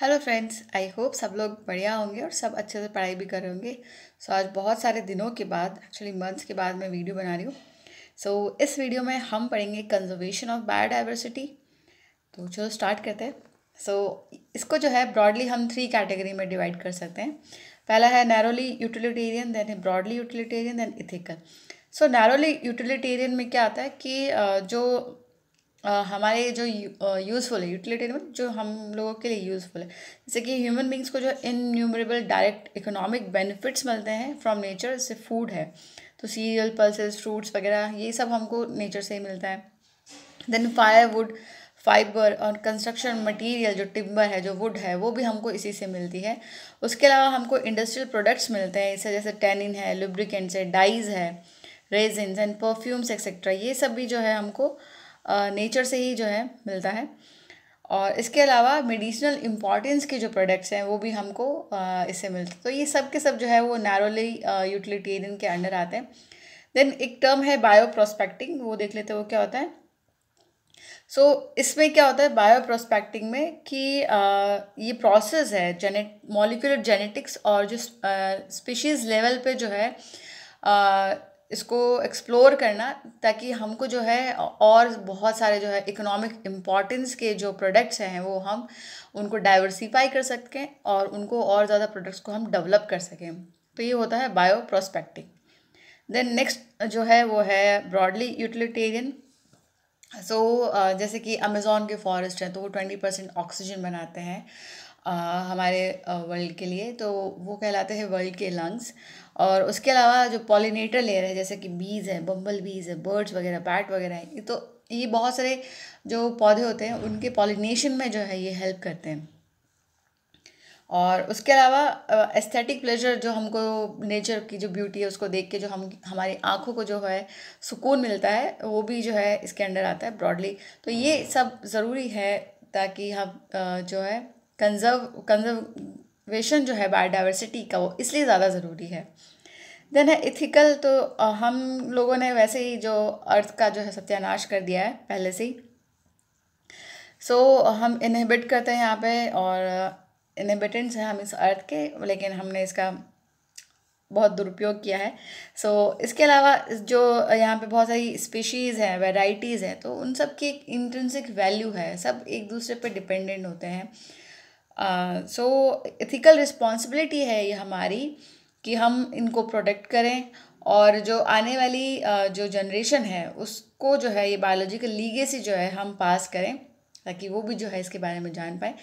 hello friends I hope सब लोग बढ़िया होंगे और सब अच्छे से पढ़ाई भी कर रहे होंगे सो so, आज बहुत सारे दिनों के बाद एक्चुअली मंथ्स के बाद मैं वीडियो बना रही हूँ सो so, इस वीडियो में हम पढ़ेंगे कंजर्वेशन ऑफ बायोडाइवर्सिटी तो चलो स्टार्ट करते हैं सो so, इसको जो है ब्रॉडली हम थ्री कैटेगरी में डिवाइड कर सकते हैं पहला है narrowly utilitarian then broadly utilitarian then ethical so narrowly utilitarian में क्या आता है कि जो हमारे जो यूज़फुल है यूटिलिटी मतलब जो हम लोगों के लिए यूज़फुल है जैसे कि ह्यूमन बींग्स को जो इन्यूमरेबल डायरेक्ट इकोनॉमिक बेनिफिट्स मिलते हैं फ्रॉम नेचर जैसे फूड है तो सीरियल पल्सेस फ्रूट्स वगैरह ये सब हमको नेचर से ही मिलता है देन फायरवुड फाइबर और कंस्ट्रक्शन मटेरियल जो टिम्बर है जो वुड है वो भी हमको इसी से मिलती है उसके अलावा हमको इंडस्ट्रियल प्रोडक्ट्स मिलते हैं इससे जैसे टेनिन है लुब्रिकेंट्स है डाइज है रेजिन्स एंड परफ्यूम्स एक्सेट्रा ये सब भी जो है हमको नेचर से ही जो है मिलता है और इसके अलावा मेडिसिनल इम्पॉर्टेंस के जो प्रोडक्ट्स हैं वो भी हमको इससे मिलते हैं तो ये सब के सब जो है वो नैरोली यूटिलिटेरियन के अंडर आते हैं देन एक टर्म है बायो प्रोस्पेक्टिंग वो देख लेते हैं वो क्या होता है सो so, इसमें क्या होता है बायो प्रोस्पेक्टिंग में कि आ, ये प्रोसेस है जेनेट मॉलिकुलर जेनेटिक्स और जो स्पीशीज़ लेवल पे जो है इसको एक्सप्लोर करना ताकि हमको जो है और बहुत सारे जो है इकोनॉमिक इम्पॉर्टेंस के जो प्रोडक्ट्स हैं वो हम उनको डाइवर्सीफाई कर सकें और उनको और ज़्यादा प्रोडक्ट्स को हम डेवलप कर सकें तो ये होता है बायो प्रोस्पेक्टिंग देन नेक्स्ट जो है वो है ब्रॉडली यूटिलिटेरियन सो जैसे कि अमेज़ोन के फॉरेस्ट हैं तो वो ट्वेंटी परसेंट ऑक्सीजन बनाते हैं हमारे वर्ल्ड के लिए तो वो कहलाते हैं वर्ल्ड के लंग्स और उसके अलावा जो पॉलिनेटर लेयर है जैसे कि बीज है बम्बल बीज है बर्ड्स वगैरह बैट वगैरह है तो ये बहुत सारे जो पौधे होते हैं उनके पॉलिनेशन में जो है ये हेल्प करते हैं और उसके अलावा एस्थेटिक प्लेजर जो हमको नेचर की जो ब्यूटी है उसको देख के जो हम हमारी आँखों को जो है सुकून मिलता है वो भी जो है इसके अंडर आता है ब्रॉडली तो ये सब ज़रूरी है ताकि हम जो है कंजर्व कंजर्वेशन जो है बायोडाइवर्सिटी का वो इसलिए ज़्यादा ज़रूरी है देन है इथिकल तो हम लोगों ने वैसे ही जो अर्थ का जो है सत्यानाश कर दिया है पहले से ही सो so, हम इनहिबिट करते हैं यहाँ पे और इनहिबिटेंट्स हैं हम इस अर्थ के लेकिन हमने इसका बहुत दुरुपयोग किया है सो so, इसके अलावा जो यहाँ पे बहुत सारी स्पीशीज़ हैं वेराइटीज़ हैं तो उन सब की एक इंट्रेंसिक वैल्यू है सब एक दूसरे पर डिपेंडेंट होते हैं सो इथिकल रिस्पॉन्सिबिलिटी है ये हमारी कि हम इनको प्रोटेक्ट करें और जो आने वाली uh, जो जनरेशन है उसको जो है ये बायोलॉजिकल लीगेसी जो है हम पास करें ताकि वो भी जो है इसके बारे में जान पाए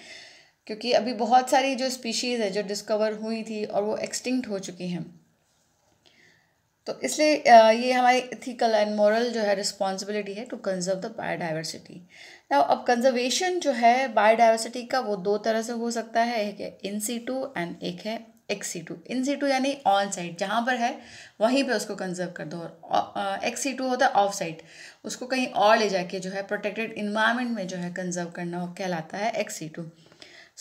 क्योंकि अभी बहुत सारी जो स्पीशीज़ है जो डिस्कवर हुई थी और वो एक्सटिंक्ट हो चुकी हैं तो इसलिए ये हमारी इथिकल एंड मॉरल जो है रिस्पॉन्सिबिलिटी है टू कंजर्व द बायोडाइवर्सिटी अब कंजर्वेशन जो है बायोडाइवर्सिटी का वो दो तरह से हो सकता है एक है इन सी टू एंड एक है ex situ in situ यानी ऑन साइड जहाँ पर है वहीं पे उसको कंजर्व कर दो और एक्स सी टू होता है ऑफ साइड उसको कहीं और ले जाके जो है प्रोटेक्टेड इन्वायरमेंट में जो है कंजर्व करना कहलाता है ex situ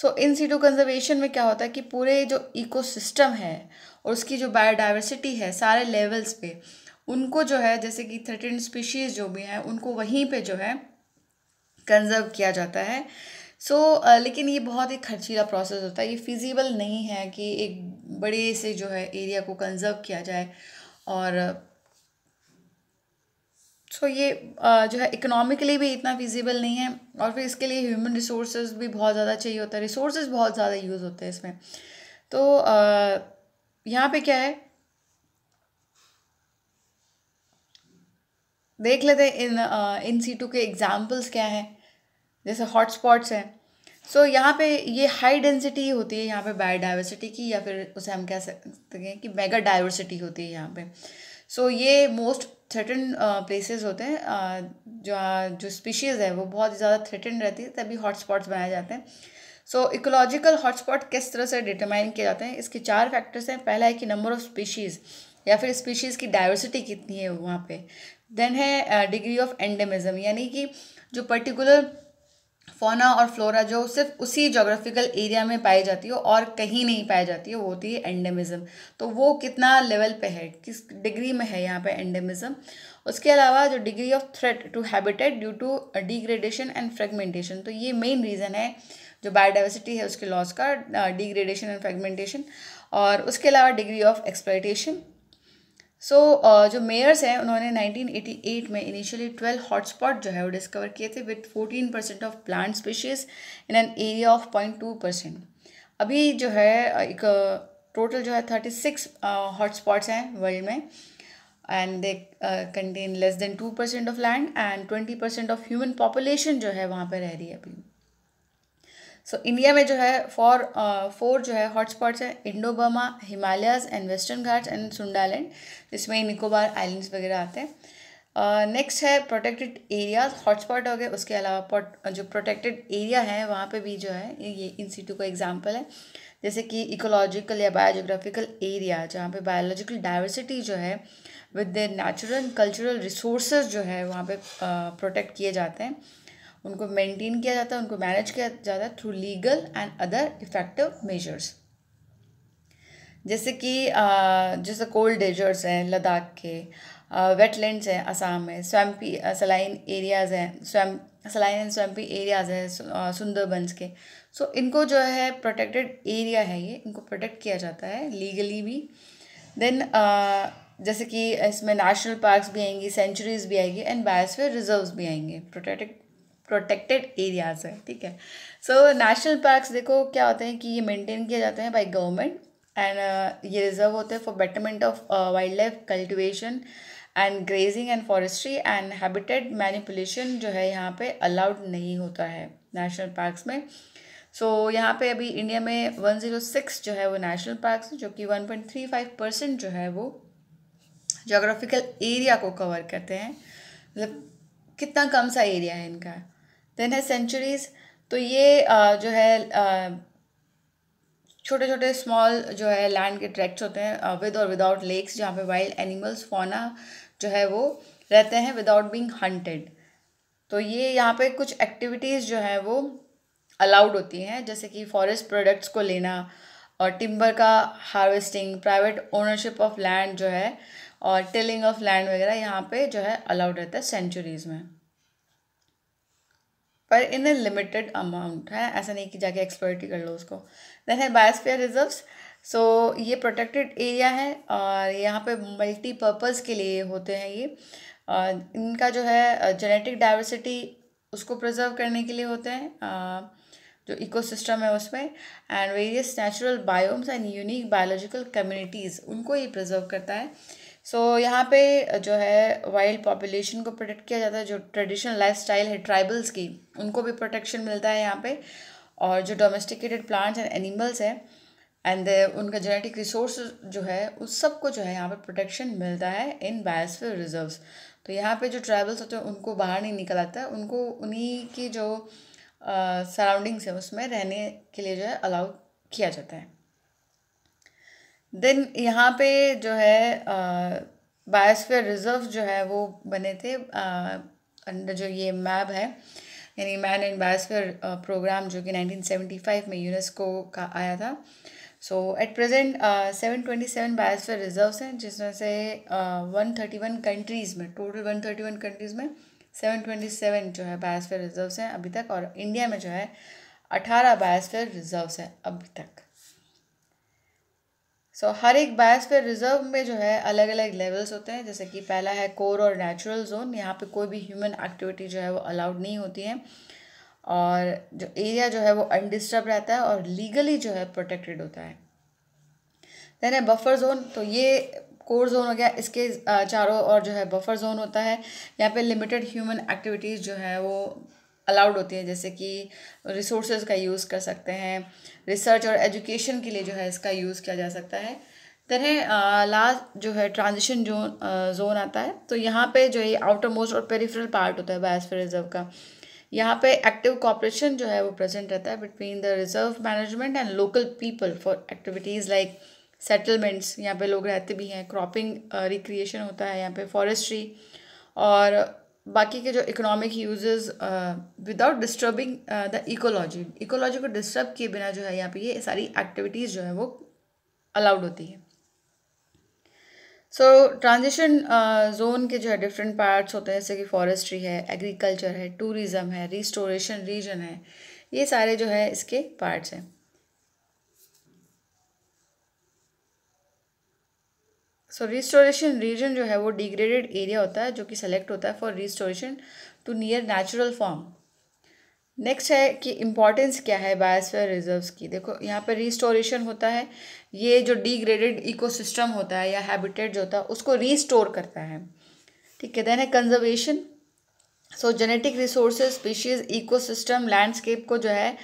so in situ conservation में क्या होता है कि पूरे जो इकोसिस्टम है और उसकी जो बायोडाइवर्सिटी है सारे लेवल्स पे उनको जो है जैसे कि थर्टीन स्पीशीज़ जो भी हैं उनको वहीं पे जो है कंजर्व किया जाता है सो so, लेकिन ये बहुत ही खर्चीला प्रोसेस होता है ये फिजिबल नहीं है कि एक बड़े से जो है एरिया को कंजर्व किया जाए और सो so, ये जो है इकोनॉमिकली भी इतना फिजिबल नहीं है और फिर इसके लिए ह्यूमन रिसोर्स भी बहुत ज़्यादा चाहिए होता है रिसोर्स बहुत ज़्यादा यूज़ होते हैं इसमें तो यहाँ पे क्या है देख लेते हैं इन इन सीटों के एग्जांपल्स क्या हैं जैसे हॉटस्पॉट्स हैं सो so, यहाँ पे ये हाई डेंसिटी होती है यहाँ पे बायोडाइवर्सिटी की या फिर उसे हम कह सकते हैं कि मेगा डाइवर्सिटी होती है यहाँ पे सो so, ये मोस्ट थ्रेटन प्लेसेस uh, होते हैं uh, जो uh, जो स्पीशीज़ है वो बहुत ज़्यादा थ्रेटन रहती है तभी हॉटस्पॉट्स बनाए जाते हैं सो इकोलॉजिकल हॉटस्पॉट किस तरह से डिटरमाइन किए जाते हैं इसके चार फैक्टर्स हैं पहला है कि नंबर ऑफ स्पीशीज़ या फिर स्पीशीज़ की डाइवर्सिटी कितनी है वहाँ पे देन है डिग्री ऑफ एंडमिज़म यानी कि जो पर्टिकुलर फोना और फ्लोरा जो सिर्फ उसी जोग्राफिकल एरिया में पाई जाती है और कहीं नहीं पाई जाती है वो होती है एंडेमिज़म तो वो कितना लेवल पे है किस डिग्री में है यहाँ पे एंडेमिज़म उसके अलावा जो degree of threat to habitat due to degradation and fragmentation तो ये मेन रीज़न है जो बायोडाइवर्सिटी है उसके लॉस का डिग्रेडेशन एंड फ्रेगमेंटेशन और उसके अलावा degree of exploitation so so, uh, जो मेयर्स हैं उन्होंने 1988 में इनिशियली 12 हॉटस्पॉट जो है वो डिस्कवर किए थे with 14 percent of plant species in an area of point two percent अभी जो है एक टोटल uh, जो है 36 हॉटस्पॉट्स uh, हैं वर्ल्ड में and they contain less than two percent of land and twenty percent of human population जो है वहाँ पर रह रही है अभी सो so, इंडिया में जो है फॉर फोर uh, जो है हॉटस्पॉट्स हैं Indo Burma Himalayas and Western Ghats and Sundaland जिसमें निकोबार आइलैंड्स वगैरह आते हैं नेक्स्ट uh, है प्रोटेक्टेड एरियाज हॉटस्पॉट हो गए उसके अलावा uh, जो प्रोटेक्टेड एरिया है वहाँ पे भी जो है ये इन सीटू का एग्जाम्पल है जैसे कि इकोलॉजिकल या बायोजोग्राफिकल एरिया जहाँ पे बायोलॉजिकल डाइवर्सिटी जो है with the natural cultural resources जो है वहाँ पे प्रोटेक्ट uh, किए जाते हैं उनको मेंटेन किया जाता है उनको मैनेज किया जाता है through legal and other effective measures जैसे कि जैसे कोल्ड डेजर्ट्स हैं लद्दाख के वेटलैंड्स हैं असम में स्वैम्पी सलाइन एरियाज़ हैं swamp saline and swampy areas हैं सुंदरबंस के सो इनको जो है प्रोटेक्टेड एरिया है ये इनको प्रोटेक्ट किया जाता है लीगली भी देन जैसे कि इसमें नेशनल पार्क्स भी आएंगी सेंचुरीज़ भी आएगी एंड बायोस्फीयर रिजर्व्स भी आएंगे प्रोटेक्टेड प्रोटेक्टेड एरियाज़ हैं ठीक है सो नेशनल पार्क्स देखो क्या होते हैं कि ये मेंटेन किए जाते हैं बाय गवर्नमेंट एंड ये रिजर्व होते हैं for betterment of wildlife cultivation and grazing and forestry and habitat manipulation जो है यहाँ पे अलाउड नहीं होता है नेशनल पार्क्स में सो so, यहाँ पे अभी इंडिया में वन ज़ीरो सिक्स जो है वो नेशनल पार्क्स जो कि one point three five percent जो है वो जोग्राफिकल एरिया को कवर करते हैं मतलब कितना कम सा एरिया है इनका देन है सेंचुरीज तो ये जो है छोटे छोटे स्मॉल जो है लैंड के ट्रैक्ट्स होते हैं विद और विदाउट लेक्स जहाँ पे वाइल्ड एनिमल्स फोना जो है वो रहते हैं विदाउट बीइंग हंटेड तो ये यहाँ पे कुछ एक्टिविटीज़ जो है वो अलाउड होती हैं जैसे कि फॉरेस्ट प्रोडक्ट्स को लेना और टिम्बर का harvesting private ownership of land जो है और टिलिंग ऑफ लैंड वगैरह यहाँ पे जो है अलाउड रहता है सेंचुरीज़ में पर इन अ लिमिटेड अमाउंट है ऐसा नहीं कि जाके एक्सप्लोइट कर लो उसको देन है बायोस्फीयर रिजर्व्स सो ये प्रोटेक्टेड एरिया है और यहाँ पे मल्टीपर्पज़ के लिए होते हैं ये और इनका जो है जेनेटिक डाइवर्सिटी उसको प्रिजर्व करने के लिए होते हैं जो इकोसिस्टम है उसमें and various natural biomes and unique biological communities उनको ये प्रिजर्व करता है सो so, यहाँ पे जो है वाइल्ड पॉपुलेशन को प्रोटेक्ट किया जाता है जो ट्रेडिशनल लाइफ स्टाइल है ट्राइबल्स की उनको भी प्रोटेक्शन मिलता है यहाँ पे और जो डोमेस्टिकेटेड प्लांट्स एंड एनिमल्स हैं एंड uh, उनका जेनेटिक रिसोर्स जो है उस सब को जो है यहाँ पे प्रोटेक्शन मिलता है इन बायोस्फीयर रिजर्व्स तो यहाँ पे जो ट्राइबल्स होते हैं उनको बाहर नहीं निकल आता है उनको उन्हीं की जो सराउंडिंग्स है उसमें रहने के लिए जो है अलाउ किया जाता है देन यहाँ पे जो है बायोस्फीयर रिजर्व जो है वो बने थे अंडर जो ये मैब है यानी मैन एंड बायोस्फीयर प्रोग्राम जो कि 1975 में यूनेस्को का आया था so at present seven twenty seven biosphere reserves हैं जिसमें से वन थर्टी वन कंट्रीज़ में total one thirty one countries में सेवन ट्वेंटी सेवन जो है बायोस्फीयर रिजर्व्स हैं अभी तक और इंडिया में जो है अठारह बायोस्फीयर रिजर्व्स हैं अभी तक सो so, हर एक बायोस्फीयर रिजर्व में जो है अलग अलग लेवल्स होते हैं जैसे कि पहला है कोर और नेचुरल जोन यहाँ पे कोई भी ह्यूमन एक्टिविटी जो है वो अलाउड नहीं होती है और जो एरिया जो है वो अनडिस्टर्ब रहता है और लीगली जो है प्रोटेक्टेड होता है देन है बफर जोन तो ये कोर जोन हो गया इसके चारों और जो है बफर जोन होता है यहाँ पे लिमिटेड ह्यूमन एक्टिविटीज़ जो है वो अलाउड होती है जैसे कि रिसोर्स का यूज़ कर सकते हैं रिसर्च और एजुकेशन के लिए जो है इसका यूज़ किया जा सकता है तरह लास्ट जो है ट्रांजिशन जोन जोन आता है तो यहाँ पे जो है आउटर मोस्ट और पेरिफेरल पार्ट होता है बायोस्फीयर रिजर्व का यहाँ पे एक्टिव कॉपरेशन जो है वो प्रेजेंट रहता है between the reserve management and local people for activities like settlements यहाँ पे लोग रहते भी हैं क्रॉपिंग रिक्रिएशन होता है यहाँ पे फॉरेस्ट्री और बाकी के जो economic uses without disturbing the ecology ecology को डिस्टर्ब किए बिना जो है यहाँ पे ये सारी एक्टिविटीज़ जो है वो अलाउड होती है सो ट्रांजिशन जोन के जो है डिफरेंट पार्ट्स होते हैं जैसे कि फॉरेस्ट्री है एग्रीकल्चर है टूरिज़म है रिस्टोरेशन रीजन है ये सारे जो है इसके पार्ट्स हैं सो रिस्टोरेशन रीजन जो है वो डिग्रेडेड एरिया होता है जो कि सेलेक्ट होता है for restoration to near natural form next है कि इम्पॉर्टेंस क्या है बायोस्फीयर रिजर्व्स की देखो यहाँ पर रिस्टोरेशन होता है ये जो डिग्रेडेड इकोसिस्टम होता है या हैबिटेट जो होता है उसको रिस्टोर करता है ठीक है देन है conservation so genetic resources species ecosystem landscape को जो है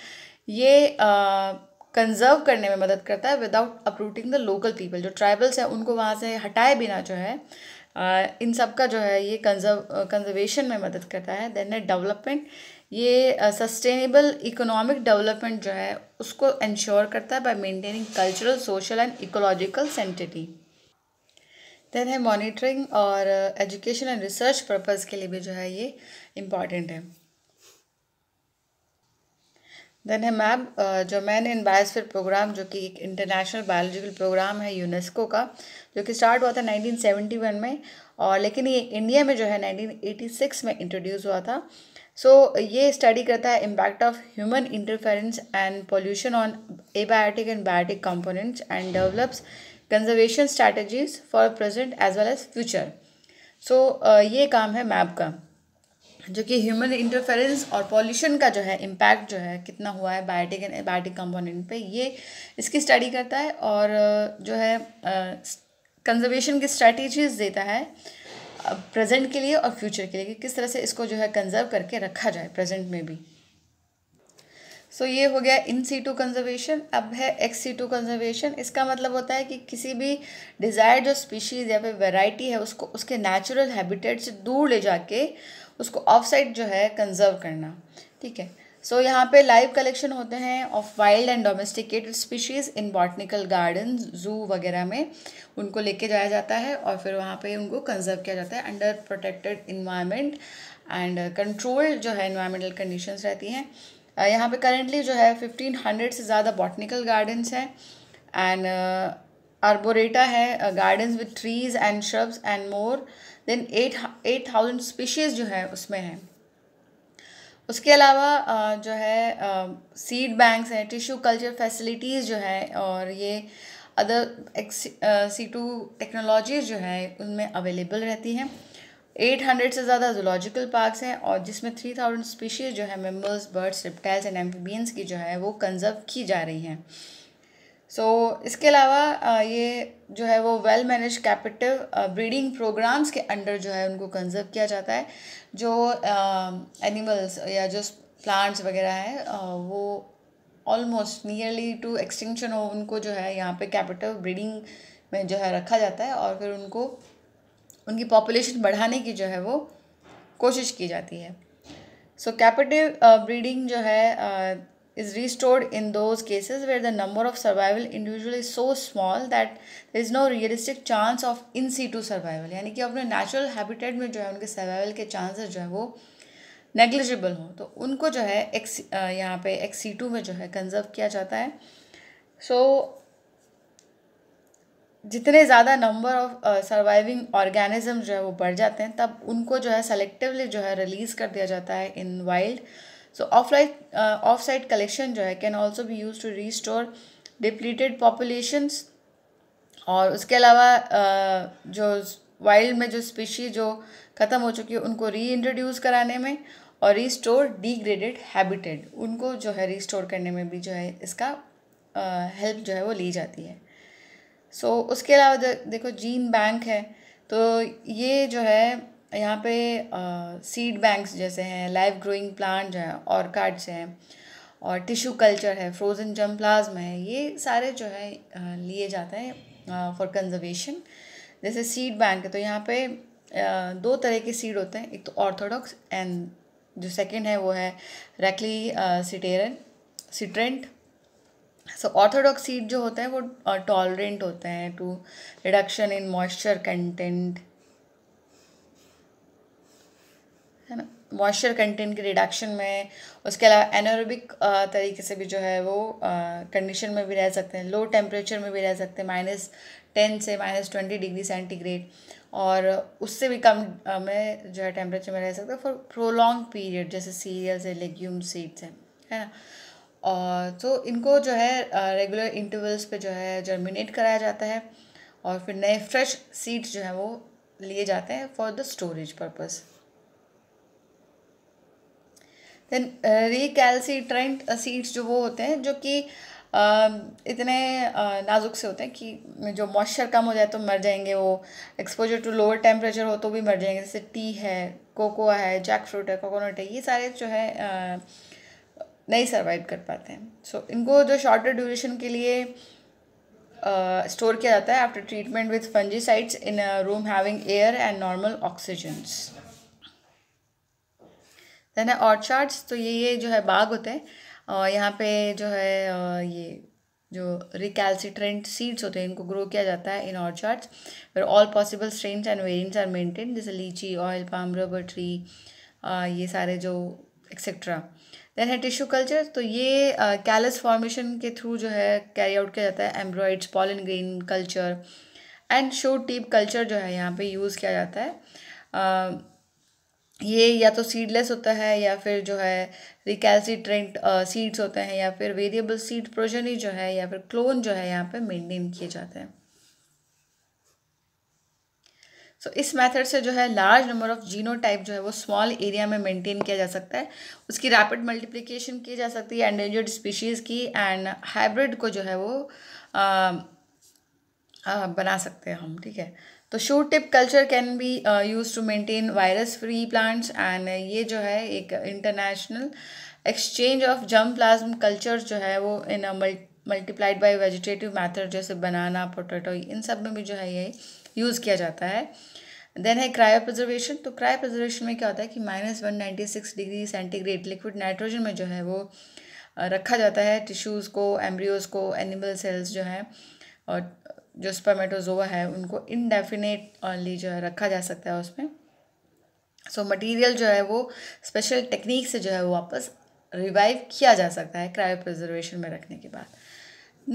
ये uh, कंजर्व करने में मदद करता है without uprooting the local people जो ट्राइबल्स हैं उनको वहाँ से हटाए बिना जो है इन सब का जो है ये कंजर्व कंजर्वेशन में मदद करता है देन है डेवलपमेंट ये सस्टेनेबल इकोनॉमिक डेवलपमेंट जो है उसको इंश्योर करता है by maintaining cultural social and ecological sanctity then है मॉनिटरिंग और एजुकेशन एंड रिसर्च पर्पज़ के लिए भी जो है ये इम्पॉर्टेंट है देन है मैम जो मैन इन बायोस्फीयर प्रोग्राम जो कि एक इंटरनेशनल बायोलॉजिकल प्रोग्राम है यूनेस्को का जो कि स्टार्ट हुआ था 1971 में और लेकिन ये इंडिया में जो है 1986 में इंट्रोड्यूस हुआ था सो so, ये स्टडी करता है impact of human interference and pollution on abiotic and biotic components and develops conservation strategies for present as well as future so ये काम है मैप का जो कि ह्यूमन इंटरफेरेंस और पॉल्यूशन का जो है इम्पैक्ट जो है कितना हुआ है बायोटिक एंड एबायोटिक कंपोनेंट पे ये इसकी स्टडी करता है और जो है कंजर्वेशन की स्ट्रैटेजीज देता है प्रेजेंट के लिए और फ्यूचर के लिए कि किस तरह से इसको जो है कंजर्व करके रखा जाए प्रेजेंट में भी सो so, ये हो गया इन सी टू कंजर्वेशन अब है एक्स सी टू कंजर्वेशन इसका मतलब होता है कि किसी भी डिज़ायर जो स्पीशीज़ या फिर वेराइटी है उसको उसके नेचुरल हैबिटेट से दूर ले जाके उसको ऑफ साइड जो है कंजर्व करना ठीक है सो so, यहाँ पे लाइव कलेक्शन होते हैं of wild and domesticated species in botanical garden zoo वगैरह में उनको लेके जाया जाता है और फिर वहाँ पे उनको कंजर्व किया जाता है under protected environment and controlled जो है इन्वायरमेंटल कंडीशंस रहती हैं uh, यहाँ पे करेंटली जो है फिफ्टीन हंड्रेड से ज़्यादा बॉटनिकल गार्डन्स हैं एंड अर्बोरेटा है gardens with trees and shrubs and more than eight eight thousand species जो है उसमें हैं उसके अलावा जो है सीड बैंक्स हैं टिश्यू कल्चर फैसिलिटीज़ जो है और ये अदर सी टू टेक्नोलॉजीज़ जो है उनमें अवेलेबल रहती हैं एट हंड्रेड से ज़्यादा जोलॉजिकल पार्क्स हैं और जिसमें थ्री थाउजेंड स्पीशीज़ जो है members birds reptiles and amphibians की जो है वो कंजर्व की जा रही हैं सो so, इसके अलावा ये जो है वो well manage captive breeding programmes के अंडर जो है उनको कंजर्व किया जाता है जो एनिमल्स या जो प्लांट्स वगैरह हैं वो ऑलमोस्ट नियरली टू एक्सटिंक्शन हो उनको जो है यहाँ पे कैपिटल ब्रीडिंग में जो है रखा जाता है और फिर उनको उनकी पॉपुलेशन बढ़ाने की जो है वो कोशिश की जाती है सो कैपिटिव ब्रीडिंग जो है uh, is restored in those cases where the number of survival individual is so small that there is no realistic chance of in situ survival यानी कि अपने natural habitat में जो है उनके survival के chances जो है वो negligible हों तो उनको जो है एक्स यहाँ पे एक्स सीटू में जो है कंजर्व किया जाता है सो so, जितने ज़्यादा नंबर ऑफ सर्वाइविंग ऑर्गेनिज्म जो है वो बढ़ जाते हैं तब उनको जो है सेलेक्टिवली जो है रिलीज़ कर दिया जाता है इन वाइल्ड सो ऑफलाइट ऑफ साइट कलेक्शन जो है कैन ऑल्सो भी use to store depleted populations और उसके अलावा uh, जो वाइल्ड में जो स्पीशी जो ख़त्म हो चुकी है उनको री इंट्रोड्यूस कराने में और रिस्टोर डिग्रेडेड हैबिटेड उनको जो है रिस्टोर करने में भी जो है इसका हेल्प uh, जो है वो ली जाती है सो so, उसके अलावा देखो जीन बैंक है तो ये जो है यहाँ पे सीड बैंक्स जैसे हैं लाइव ग्रोइंग प्लांट हैं ऑर्काड्स हैं और टिश्यू कल्चर है फ्रोज़न जम प्लाज्म है ये सारे जो है लिए जाते हैं फॉर कंजर्वेशन जैसे सीड बैंक है तो यहाँ पे दो तरह के सीड होते हैं एक तो ऑर्थोडॉक्स एंड जो सेकेंड है वो है रैकली सिटेरन सिट्रेंट सो ऑर्थोडॉक्स सीड जो होते हैं वो टॉलरेंट होते हैं to reduction in moisture content है ना मॉइस्चर कंटेंट के रिडक्शन में उसके अलावा एनोरबिक तरीके से भी जो है वो कंडीशन में भी रह सकते हैं लो टेम्परेचर में भी रह सकते हैं माइनस टेन से माइनस ट्वेंटी डिग्री सेंटीग्रेड और उससे भी कम में जो है टेम्परेचर में रह सकते हैं फॉर प्रोलॉन्ग पीरियड जैसे सीरियल्स है लेग्यूम सीड्स हैं है ना और तो इनको जो है रेगुलर इंटरवल्स पे जो है जर्मिनेट कराया जाता है और फिर नए फ्रेश सीड्स जो है वो लिए जाते हैं for the storage purpose then recalcitrant seeds जो वो होते हैं जो कि um, इतने uh, नाजुक से होते हैं कि जो मॉइस्चर कम हो जाए तो मर जाएंगे वो एक्सपोजर टू लोअर टेम्परेचर हो तो भी मर जाएंगे जैसे टी है कोकोआ है जैक फ्रूट है कोकोनट है ये सारे जो है uh, नहीं सर्वाइव कर पाते हैं सो so, इनको जो शॉर्टर ड्यूरेशन के लिए स्टोर uh, किया जाता है after treatment with fungicides in a room having air and normal oxygens then है ऑर्चार्ड्स तो ये ये जो है बाग होते हैं और यहाँ पे जो है ये जो रिकैल्सिट्रेंट सीड्स होते हैं इनको ग्रो किया जाता है इन ऑर्चार्ड्स फिर all possible strains and variants are maintain जैसे litchi oil palm rubber tree ये सारे जो एक्सेट्रा देन है टिश्यू कल्चर तो ये कैलस फॉर्मेशन के थ्रू जो है कैरी आउट किया जाता है embryoids pollen grain culture and shoot tip culture जो है यहाँ पे यूज़ किया जाता है uh, ये या तो सीडलेस होता है या फिर जो है रिकैल्सिट्रेंट सीड्स होते हैं या फिर वेरिएबल सीड प्रोजनी जो है या फिर क्लोन जो है यहाँ पे मेंटेन किए जाते हैं सो so, इस मेथड से जो है large number of genotype जो है वो स्मॉल एरिया में मेंटेन किया जा सकता है उसकी रैपिड मल्टीप्लीकेशन की जा सकती है एंडेंजर्ड स्पीशीज़ की एंड हाइब्रिड को जो है वो आ, आ, बना सकते हैं हम ठीक है तो shoot tip culture can be use to maintain virus free plants and ये जो है एक international exchange of germplasm culture जो है वो in multiplied by vegetative method जैसे बनाना पोटैटो इन सब में भी जो है ये यूज़ किया जाता है देन है क्रायो प्रिजर्वेशन तो क्रायो प्रिजर्वेशन में क्या होता है कि minus one ninety six degree centigrade liquid nitrogen में जो है वो uh, रखा जाता है टिश्यूज़ को एम्ब्रियोज़ को एनिमल सेल्स जो है और जो स्पर्मेटोजोआ है उनको इनडेफिनेटली जो है रखा जा सकता है उसमें सो so, मटेरियल जो है वो स्पेशल टेक्निक से जो है वो वापस रिवाइव किया जा सकता है क्रायो प्रिजर्वेशन में रखने के बाद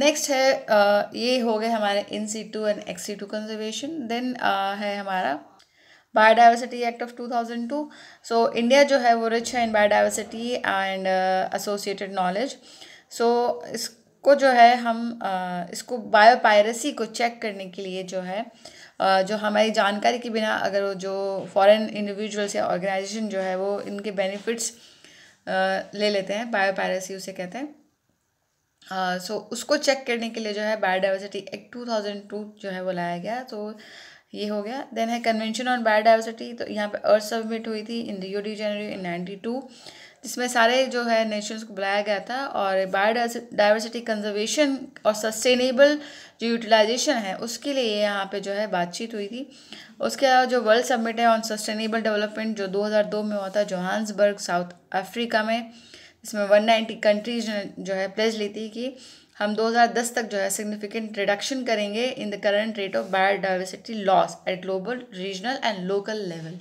नेक्स्ट है ये हो गए हमारे in situ and ex situ conservation then है हमारा biodiversity act of 2002 so India जो है वो रिच है in biodiversity and associated knowledge so इस को जो है हम इसको बायो पायरेसी को चेक करने के लिए जो है जो हमारी जानकारी के बिना अगर वो जो फॉरेन इंडिविजुअल्स या ऑर्गेनाइजेशन जो है वो इनके बेनिफिट्स ले लेते हैं बायो पायरेसी उसे कहते हैं सो so, उसको चेक करने के लिए जो है biodiversity act two thousand two जो है वो लाया गया तो ये हो गया देन है कन्वेंशन ऑन बायोडाइवर्सिटी तो यहाँ पे अर्थ सबमिट हुई थी in Rio de Janeiro in ninety two जिसमें सारे जो है नेशंस को बुलाया गया था और बायोडाइवर्सिटी कंजर्वेशन और सस्टेनेबल जो यूटिलाइजेशन है उसके लिए यहाँ पे जो है बातचीत हुई थी उसके अलावा जो वर्ल्ड समिट है ऑन सस्टेनेबल डेवलपमेंट जो 2002 में हुआ था जोहान्सबर्ग साउथ अफ्रीका में इसमें 190 कंट्रीज ने जो है प्लेज ली थी कि हम 2010 तक जो है सिग्निफिकेंट रिडक्शन करेंगे in the current rate of biodiversity loss at global regional and local level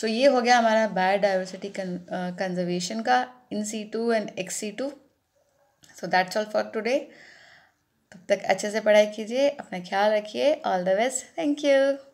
so so, ये हो गया हमारा बायोडाइवर्सिटी कंजर्वेशन uh, का in situ and ex situ so that's all for today तब तक अच्छे से पढ़ाई कीजिए अपना ख्याल रखिए all the best thank you